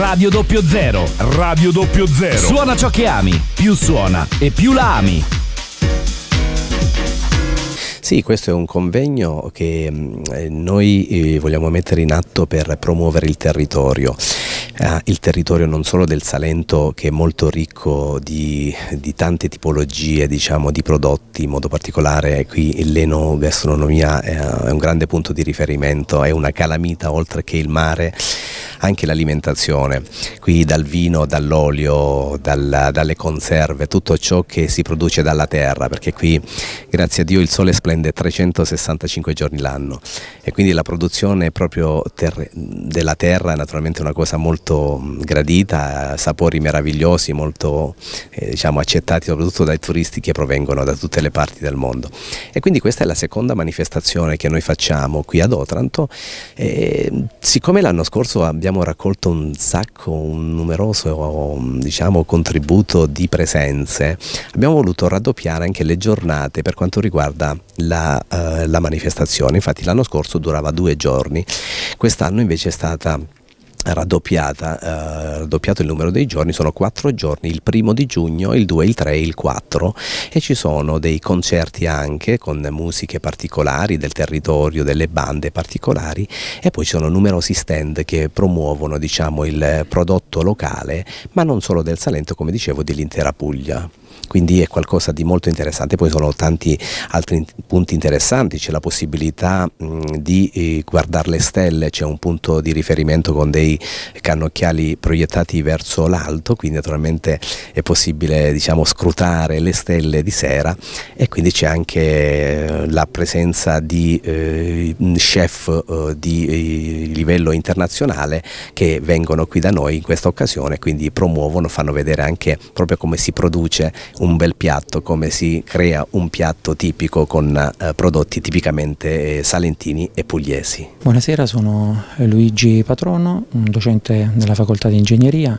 Radio Doppio Zero. Radio Doppio Zero. Suona ciò che ami, più suona e più la ami. Sì, questo è un convegno che mm, eh, noi eh, vogliamo mettere in atto per promuovere il territorio. Eh, il territorio non solo del Salento che è molto ricco di, di tante tipologie diciamo, di prodotti, in modo particolare qui l'enogastronomia è un grande punto di riferimento, è una calamita oltre che il mare anche l'alimentazione, qui dal vino, dall'olio, dal, dalle conserve, tutto ciò che si produce dalla terra, perché qui grazie a Dio il sole splende 365 giorni l'anno e quindi la produzione proprio ter della terra è naturalmente una cosa molto mm, gradita, sapori meravigliosi, molto eh, diciamo, accettati soprattutto dai turisti che provengono da tutte le parti del mondo. E quindi questa è la seconda manifestazione che noi facciamo qui ad Otranto. E, siccome l'anno scorso abbiamo abbiamo raccolto un sacco, un numeroso um, diciamo, contributo di presenze, abbiamo voluto raddoppiare anche le giornate per quanto riguarda la, eh, la manifestazione, infatti l'anno scorso durava due giorni, quest'anno invece è stata raddoppiata, eh, raddoppiato il numero dei giorni, sono quattro giorni, il primo di giugno, il 2, il 3 il 4 e ci sono dei concerti anche con musiche particolari del territorio, delle bande particolari e poi ci sono numerosi stand che promuovono diciamo, il prodotto locale ma non solo del Salento come dicevo dell'intera Puglia quindi è qualcosa di molto interessante, poi sono tanti altri punti interessanti, c'è la possibilità mh, di eh, guardare le stelle, c'è un punto di riferimento con dei cannocchiali proiettati verso l'alto, quindi naturalmente è possibile diciamo, scrutare le stelle di sera e quindi c'è anche eh, la presenza di eh, chef eh, di eh, livello internazionale che vengono qui da noi in questa occasione, quindi promuovono, fanno vedere anche proprio come si produce un bel piatto, come si crea un piatto tipico con eh, prodotti tipicamente eh, salentini e pugliesi. Buonasera, sono Luigi Patrono, un docente della facoltà di ingegneria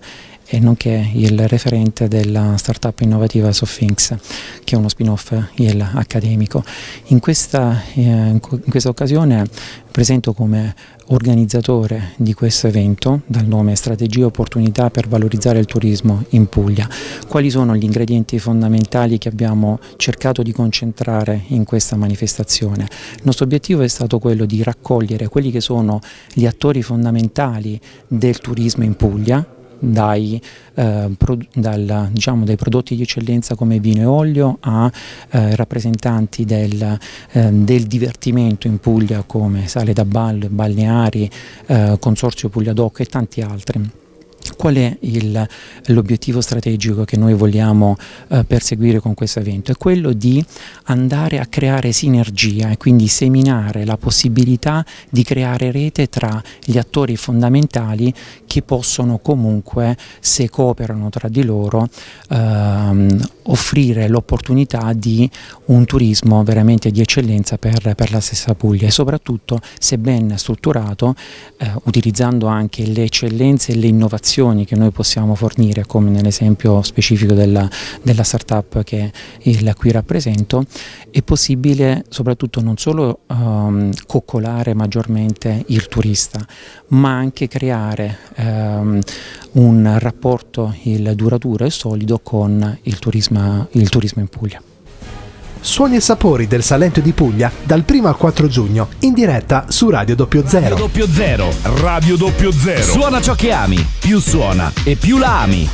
e nonché il referente della startup innovativa Sofinx, che è uno spin-off IEL accademico. In questa, eh, in questa occasione presento come organizzatore di questo evento dal nome Strategie e opportunità per valorizzare il turismo in Puglia. Quali sono gli ingredienti fondamentali che abbiamo cercato di concentrare in questa manifestazione? Il nostro obiettivo è stato quello di raccogliere quelli che sono gli attori fondamentali del turismo in Puglia dai, eh, pro, dal, diciamo, dai, prodotti di eccellenza come vino e olio a eh, rappresentanti del, eh, del, divertimento in Puglia come sale da ballo, balneari, eh, consorzio Puglia Doc e tanti altri qual è l'obiettivo strategico che noi vogliamo eh, perseguire con questo evento? È quello di andare a creare sinergia e quindi seminare la possibilità di creare rete tra gli attori fondamentali che possono comunque, se cooperano tra di loro, ehm, offrire l'opportunità di un turismo veramente di eccellenza per, per la stessa Puglia e soprattutto se ben strutturato eh, utilizzando anche le eccellenze e le innovazioni che noi possiamo fornire come nell'esempio specifico della, della startup che il, qui rappresento è possibile soprattutto non solo ehm, coccolare maggiormente il turista ma anche creare ehm, un rapporto il duratura e solido con il turismo turismo, il turismo in Puglia. Suoni e sapori del Salento di Puglia dal 1 al 4 giugno in diretta su Radio 00. Radio 00, Radio 00. Suona ciò che ami, più suona e più la ami.